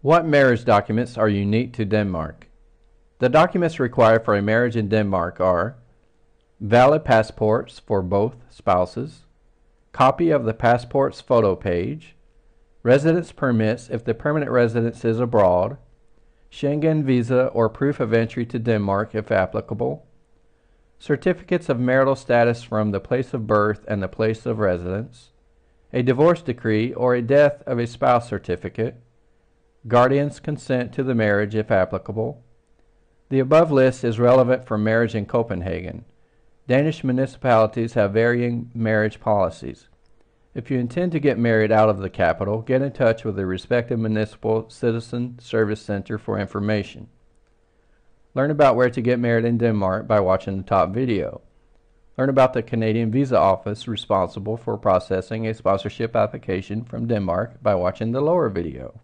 What marriage documents are unique to Denmark? The documents required for a marriage in Denmark are valid passports for both spouses, copy of the passport's photo page, residence permits if the permanent residence is abroad, Schengen visa or proof of entry to Denmark if applicable, certificates of marital status from the place of birth and the place of residence, a divorce decree or a death of a spouse certificate, guardian's consent to the marriage if applicable. The above list is relevant for marriage in Copenhagen. Danish municipalities have varying marriage policies. If you intend to get married out of the capital, get in touch with the respective municipal citizen service center for information. Learn about where to get married in Denmark by watching the top video. Learn about the Canadian Visa Office responsible for processing a sponsorship application from Denmark by watching the lower video.